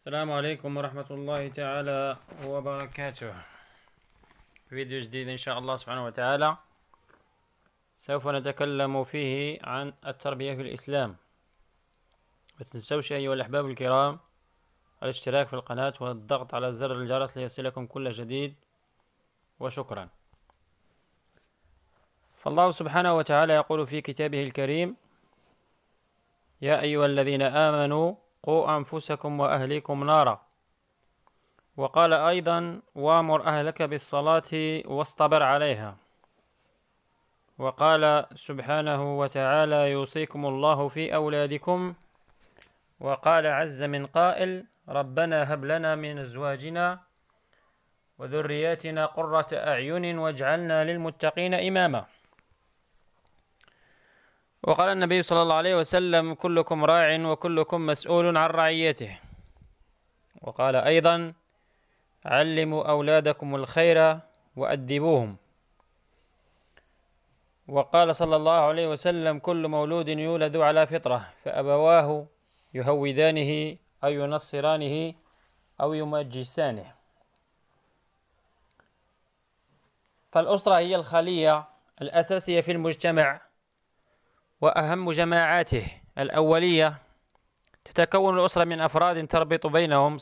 السلام عليكم ورحمة الله تعالى وبركاته فيديو جديد إن شاء الله سبحانه وتعالى سوف نتكلم فيه عن التربية في الإسلام ما تنسوش أيها الأحباب الكرام الاشتراك في القناة والضغط على زر الجرس ليصلكم كل جديد وشكرا فالله سبحانه وتعالى يقول في كتابه الكريم يا أيها الذين آمنوا قوا أنفسكم وأهليكم نارا وقال أيضا وامر أهلك بالصلاة واصطبر عليها وقال سبحانه وتعالى يوصيكم الله في أولادكم وقال عز من قائل ربنا هب لنا من أزواجنا وذرياتنا قرة أعين واجعلنا للمتقين إماماً وقال النبي صلى الله عليه وسلم كلكم راع وكلكم مسؤول عن رعيته وقال أيضا علموا أولادكم الخير وأدبوهم وقال صلى الله عليه وسلم كل مولود يولد على فطرة فأبواه يهودانه أو ينصرانه أو يمجسانه فالأسرة هي الخلية الأساسية في المجتمع وأهم جماعاته الأولية تتكون الأسرة من أفراد تربط بينهم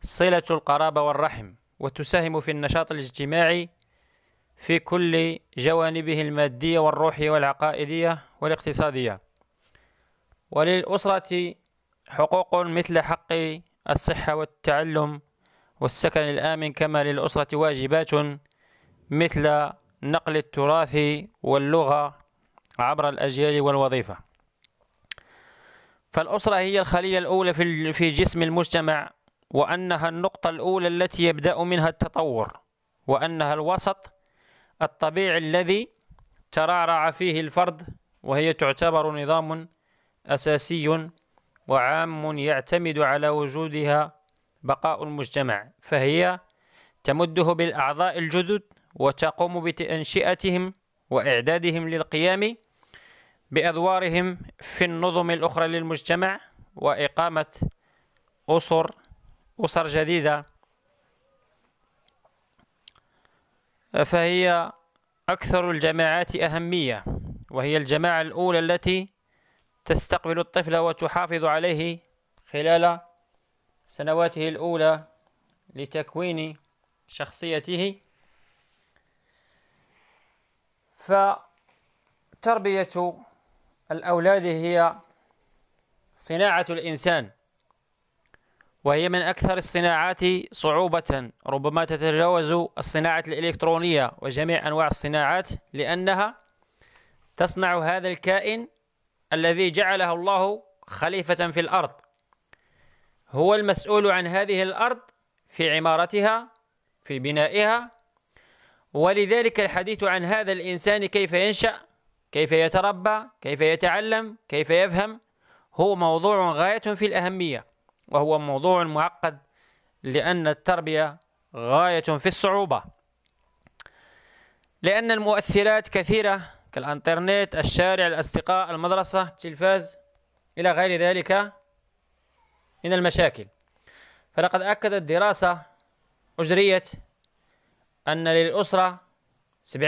صلة القرابة والرحم وتساهم في النشاط الاجتماعي في كل جوانبه المادية والروحية والعقائدية والاقتصادية وللأسرة حقوق مثل حق الصحة والتعلم والسكن الآمن كما للأسرة واجبات مثل نقل التراث واللغة عبر الأجيال والوظيفة فالأسرة هي الخلية الأولى في جسم المجتمع وأنها النقطة الأولى التي يبدأ منها التطور وأنها الوسط الطبيعي الذي ترعرع فيه الفرد وهي تعتبر نظام أساسي وعام يعتمد على وجودها بقاء المجتمع فهي تمده بالأعضاء الجدد وتقوم بتنشئتهم وإعدادهم للقيام بأدوارهم في النظم الأخرى للمجتمع وإقامة أسر أسر جديدة فهي أكثر الجماعات أهمية وهي الجماعة الأولى التي تستقبل الطفل وتحافظ عليه خلال سنواته الأولى لتكوين شخصيته فتربية الأولاد هي صناعة الإنسان وهي من أكثر الصناعات صعوبة ربما تتجاوز الصناعة الإلكترونية وجميع أنواع الصناعات لأنها تصنع هذا الكائن الذي جعله الله خليفة في الأرض هو المسؤول عن هذه الأرض في عمارتها في بنائها ولذلك الحديث عن هذا الإنسان كيف ينشأ كيف يتربى كيف يتعلم كيف يفهم هو موضوع غاية في الأهمية وهو موضوع معقد لأن التربية غاية في الصعوبة لأن المؤثرات كثيرة كالإنترنت الشارع الأصدقاء المدرسة التلفاز إلى غير ذلك من المشاكل فلقد أكدت دراسة أجريت أن للأسرة 70%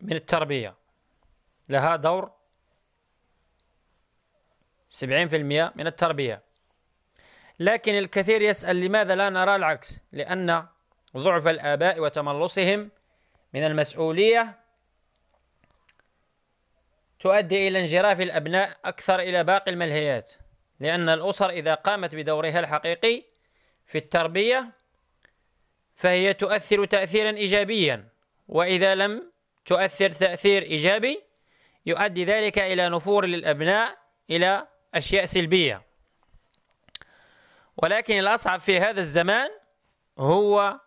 من التربية لها دور 70% من التربية لكن الكثير يسأل لماذا لا نرى العكس لأن ضعف الآباء وتملصهم من المسؤولية تؤدي إلى انجراف الأبناء أكثر إلى باقي الملهيات لأن الأسر إذا قامت بدورها الحقيقي في التربية فهي تؤثر تأثيرا إيجابيا وإذا لم تؤثر تأثير إيجابي يؤدي ذلك إلى نفور للأبناء إلى أشياء سلبية ولكن الأصعب في هذا الزمان هو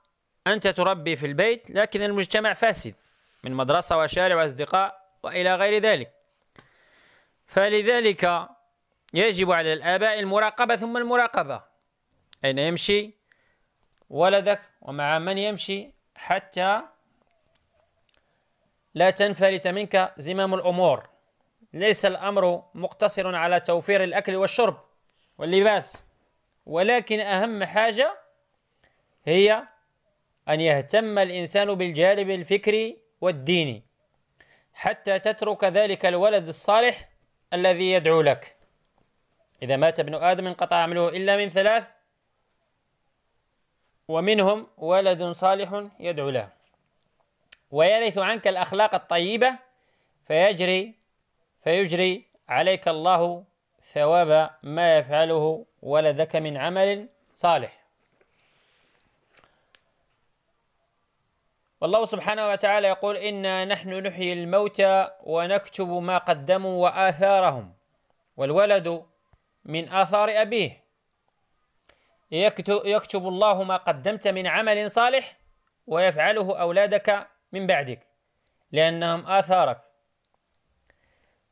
أنت تربي في البيت لكن المجتمع فاسد من مدرسة وشارع وأصدقاء وإلى غير ذلك فلذلك يجب على الآباء المراقبة ثم المراقبة أين يمشي ولدك ومع من يمشي حتى لا تنفلت منك زمام الأمور ليس الأمر مقتصر على توفير الأكل والشرب واللباس ولكن أهم حاجة هي أن يهتم الإنسان بالجانب الفكري والديني حتى تترك ذلك الولد الصالح الذي يدعو لك إذا مات ابن آدم انقطع عمله إلا من ثلاث ومنهم ولد صالح يدعو له ويرث عنك الأخلاق الطيبة فيجري فيجري عليك الله ثواب ما يفعله ولدك من عمل صالح والله سبحانه وتعالى يقول إنا نحن نحيي الموتى ونكتب ما قدموا وآثارهم والولد من آثار أبيه يكتب الله ما قدمت من عمل صالح ويفعله أولادك من بعدك لأنهم آثارك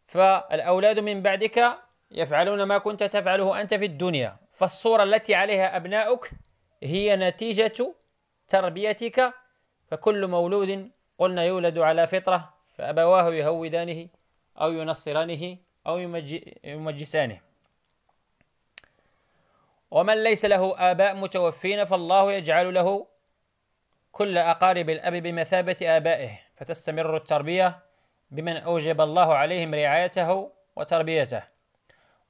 فالأولاد من بعدك يفعلون ما كنت تفعله أنت في الدنيا فالصورة التي عليها أبناؤك هي نتيجة تربيتك فكل مولود قلنا يولد على فطرة فأبواه يهودانه أو ينصرانه أو يمجسانه ومن ليس له آباء متوفين فالله يجعل له كل أقارب الأب بمثابة آبائه فتستمر التربية بمن أوجب الله عليهم رعايته وتربيته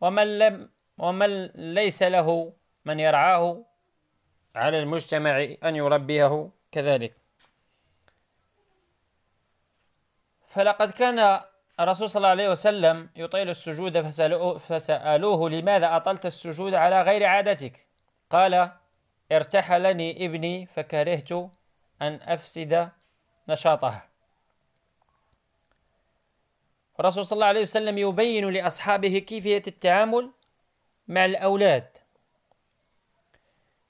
ومن لم ومن ليس له من يرعاه على المجتمع أن يربيه كذلك فلقد كان الرسول صلى الله عليه وسلم يطيل السجود فسألوه, لماذا أطلت السجود على غير عادتك قال ارتحلني ابني فكرهت أن أفسد نشاطها الرسول صلى الله عليه وسلم يبين لأصحابه كيفية التعامل مع الأولاد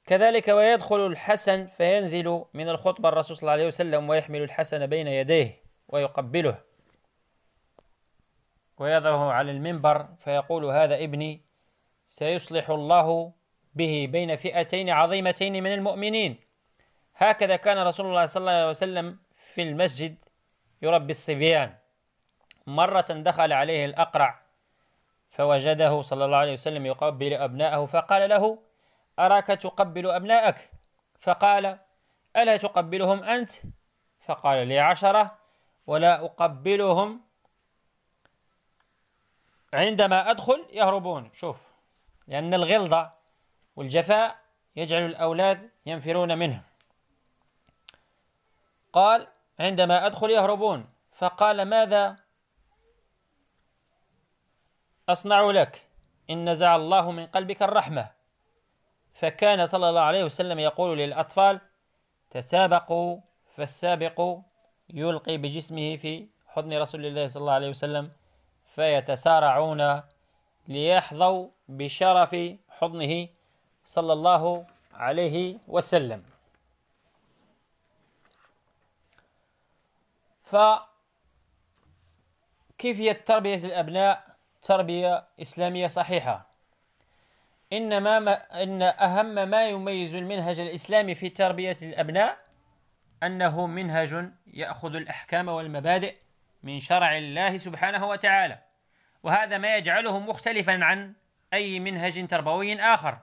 كذلك ويدخل الحسن فينزل من الخطبة الرسول صلى الله عليه وسلم ويحمل الحسن بين يديه ويقبله ويضعه على المنبر فيقول هذا ابني سيصلح الله به بين فئتين عظيمتين من المؤمنين هكذا كان رسول الله صلى الله عليه وسلم في المسجد يربي الصبيان مرة دخل عليه الأقرع فوجده صلى الله عليه وسلم يقبل أبناءه فقال له أراك تقبل أبناءك فقال ألا تقبلهم أنت فقال لي عشرة ولا أقبلهم عندما أدخل يهربون شوف لأن الغلظة والجفاء يجعل الأولاد ينفرون منه قال عندما أدخل يهربون فقال ماذا أصنع لك إن نزع الله من قلبك الرحمة فكان صلى الله عليه وسلم يقول للأطفال تسابقوا فالسابق يلقي بجسمه في حضن رسول الله صلى الله عليه وسلم فيتسارعون ليحظوا بشرف حضنه صلى الله عليه وسلم فكيفية تربية الأبناء تربية إسلامية صحيحة إنما ما إن أهم ما يميز المنهج الإسلامي في تربية الأبناء أنه منهج يأخذ الأحكام والمبادئ من شرع الله سبحانه وتعالى وهذا ما يجعله مختلفا عن أي منهج تربوي آخر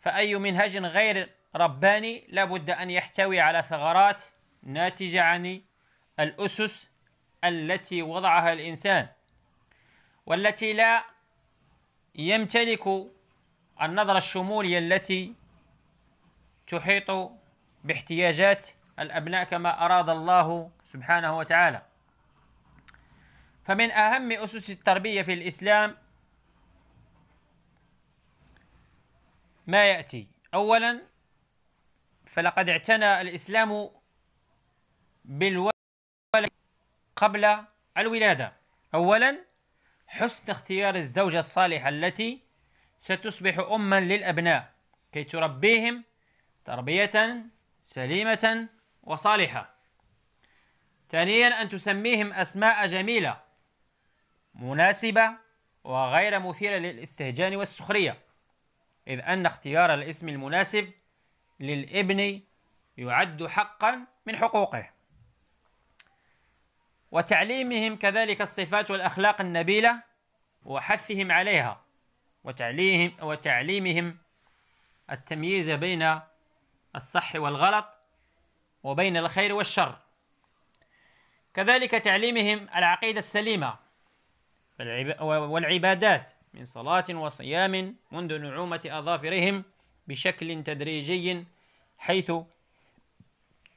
فأي منهج غير رباني لابد أن يحتوي على ثغرات ناتجة عن الأسس التي وضعها الإنسان والتي لا يمتلك النظرة الشمولية التي تحيط باحتياجات الأبناء كما أراد الله سبحانه وتعالى فمن أهم أسس التربية في الإسلام ما يأتي أولا فلقد اعتنى الإسلام بالوجه قبل الولادة أولا حسن اختيار الزوجة الصالحة التي ستصبح أما للأبناء كي تربيهم تربية سليمة وصالحة ثانيا أن تسميهم أسماء جميلة مناسبة وغير مثيرة للاستهجان والسخرية إذ أن اختيار الاسم المناسب للابن يعد حقا من حقوقه وتعليمهم كذلك الصفات والأخلاق النبيلة وحثهم عليها وتعليهم وتعليمهم التمييز بين الصح والغلط وبين الخير والشر كذلك تعليمهم العقيدة السليمة والعبادات من صلاة وصيام منذ نعومة أظافرهم بشكل تدريجي حيث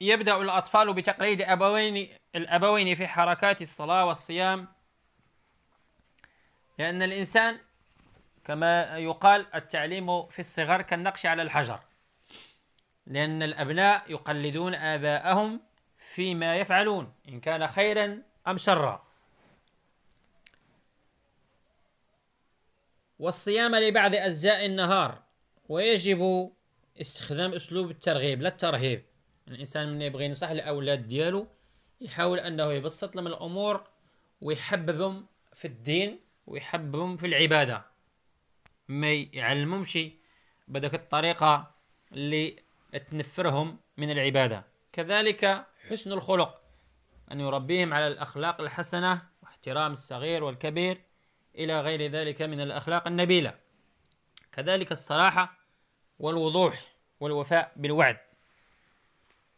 يبدأ الأطفال بتقليد أبوين الأبوين في حركات الصلاة والصيام لأن الإنسان كما يقال التعليم في الصغر كالنقش على الحجر لأن الأبناء يقلدون آباءهم فيما يفعلون إن كان خيرا أم شرا والصيام لبعض أجزاء النهار ويجب استخدام أسلوب الترغيب لا الترهيب الانسان ملي يبغي ينصح الاولاد ديالو يحاول انه يبسط لهم الامور ويحببهم في الدين ويحببهم في العباده ما يعلمهمش بدك الطريقه اللي تنفرهم من العباده كذلك حسن الخلق ان يربيهم على الاخلاق الحسنه واحترام الصغير والكبير الى غير ذلك من الاخلاق النبيله كذلك الصراحه والوضوح والوفاء بالوعد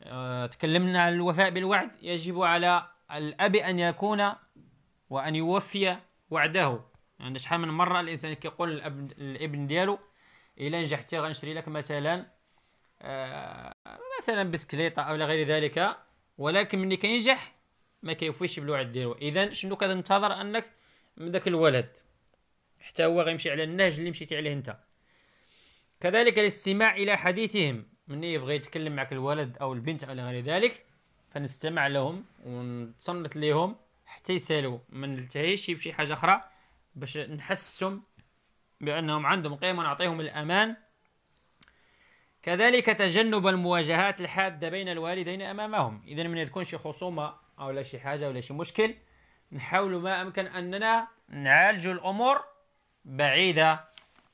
آه، تكلمنا عن الوفاء بالوعد يجب على الأب أن يكون وأن يوفي وعده يعني شحال من مرة الإنسان كيقول للابن الابن ديالو إلا نجحتي غنشري لك مثلا آه مثلا بسكليطة أو غير ذلك ولكن ملي كينجح ما كيوفيش بالوعد ديالو إذا شنو كتنتظر أنك من ذاك الولد حتى هو غيمشي على النهج اللي مشيتي عليه أنت كذلك الاستماع إلى حديثهم مني يبغى يتكلم معك الولد او البنت او غير ذلك فنستمع لهم ونتصنت ليهم حتى يسالوا من نلتهيش بشي حاجه اخرى باش نحسهم بانهم عندهم قيم ونعطيهم الامان كذلك تجنب المواجهات الحاده بين الوالدين امامهم اذا من تكون شي خصومه او لا شي حاجه ولا شي مشكل نحاول ما امكن اننا نعالج الامور بعيده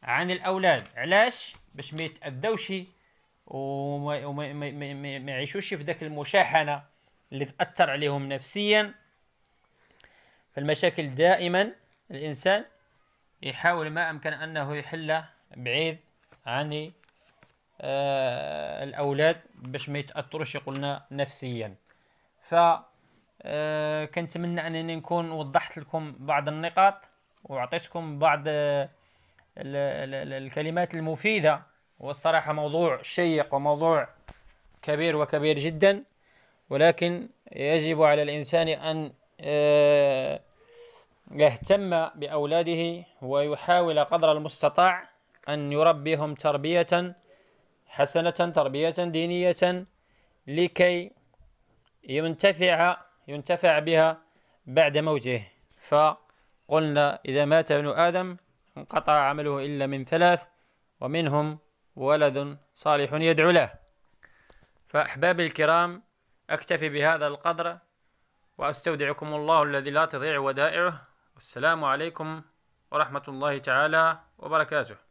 عن الاولاد علاش باش ما يتاذوش وما وما ما, يعيشوش في ذاك المشاحنه اللي تاثر عليهم نفسيا فالمشاكل دائما الانسان يحاول ما امكن انه يحلها بعيد عن آه الاولاد باش ما يتاثروش قلنا نفسيا ف آه، كنتمنى انني نكون وضحت لكم بعض النقاط وعطيتكم بعض آه الكلمات المفيده والصراحة موضوع شيق وموضوع كبير وكبير جدا ولكن يجب على الإنسان أن آه، يهتم بأولاده ويحاول قدر المستطاع أن يربيهم تربية حسنة تربية دينية لكي ينتفع ينتفع بها بعد موته فقلنا إذا مات ابن آدم انقطع عمله إلا من ثلاث ومنهم ولد صالح يدعو له فأحبابي الكرام أكتفي بهذا القدر وأستودعكم الله الذي لا تضيع ودائعه والسلام عليكم ورحمة الله تعالى وبركاته